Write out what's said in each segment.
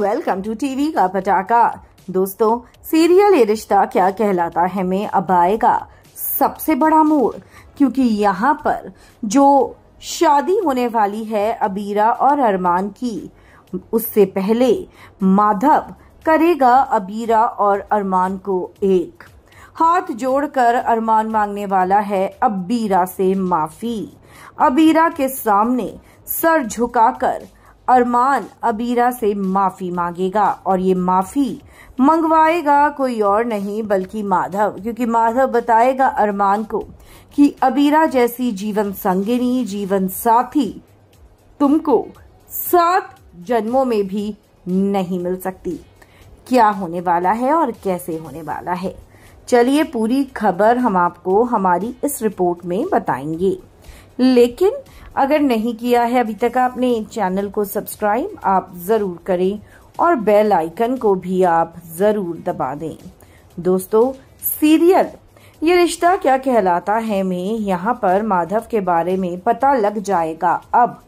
welcome to TV का पटाखा दोस्तों सीरियल ये रिश्ता क्या कहलाता है में अब आएगा सबसे बड़ा मोड़ क्योंकि यहाँ पर जो शादी होने वाली है अबीरा और अरमान की उससे पहले माधव करेगा अबीरा और अरमान को एक हाथ जोड़कर अरमान मांगने वाला है अबीरा से माफी अबीरा के सामने सर झुकाकर अरमान अबीरा से माफी मांगेगा और ये माफी मंगवाएगा कोई और नहीं बल्कि माधव क्योंकि माधव बताएगा अरमान को कि अबीरा जैसी जीवन संगिनी जीवन साथी तुमको सात जन्मों में भी नहीं मिल सकती क्या होने वाला है और कैसे होने वाला है चलिए पूरी खबर हम आपको हमारी इस रिपोर्ट में बताएंगे लेकिन अगर नहीं किया है अभी तक आपने चैनल को सब्सक्राइब आप ज़रूर करें और बेल आइकन को भी आप ज़रूर दबा दें दोस्तों सीरियल ये रिश्ता क्या कहलाता है में यहाँ पर माधव के बारे में पता लग जाएगा अब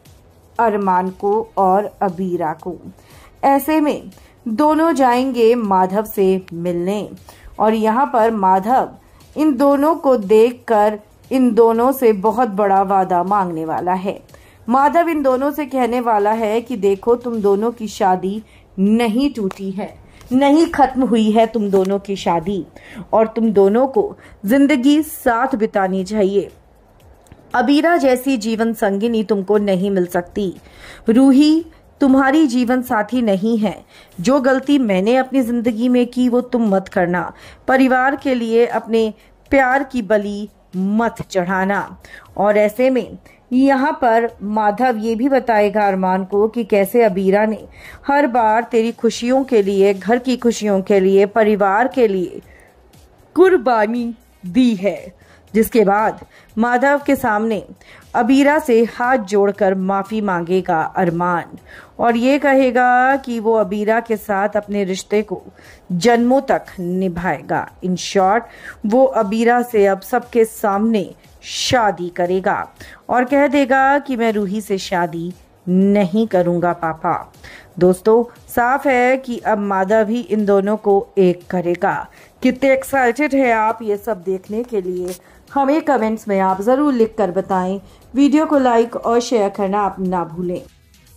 अरमान को और अबीरा को ऐसे में दोनों जाएंगे माधव से मिलने और यहाँ पर माधव इन दोनों को देखकर इन दोनों से बहुत बड़ा वादा मांगने वाला है माधव इन दोनों से कहने वाला है कि देखो तुम दोनों की शादी नहीं टूटी है नहीं खत्म हुई है तुम दोनों की शादी और तुम दोनों को जिंदगी साथ बितानी चाहिए अबीरा जैसी जीवन संगिनी तुमको नहीं मिल सकती रूही तुम्हारी जीवन साथी नहीं है जो गलती मैंने अपनी ज़िंदगी में की वो तुम मत करना परिवार के लिए अपने प्यार की बली मत चढ़ाना और ऐसे में यहाँ पर माधव ये भी बताएगा अरमान को कि कैसे अबीरा ने हर बार तेरी खुशियों के लिए घर की खुशियों के लिए परिवार के लिए कुर्बानी दी है जिसके बाद माधव के सामने अबीरा से हाथ जोड़कर माफ़ी मांगेगा अरमान और ये कहेगा कि वो अबीरा के साथ अपने रिश्ते को जन्मों तक निभाएगा इन शॉर्ट वो अबीरा से अब सबके सामने शादी करेगा और कह देगा कि मैं रूही से शादी नहीं करूंगा पापा दोस्तों साफ है कि अब मादा भी इन दोनों को एक करेगा कितने एक्साइटेड है आप ये सब देखने के लिए हमें कमेंट्स में आप ज़रूर लिख कर बताएं वीडियो को लाइक और शेयर करना आप ना भूलें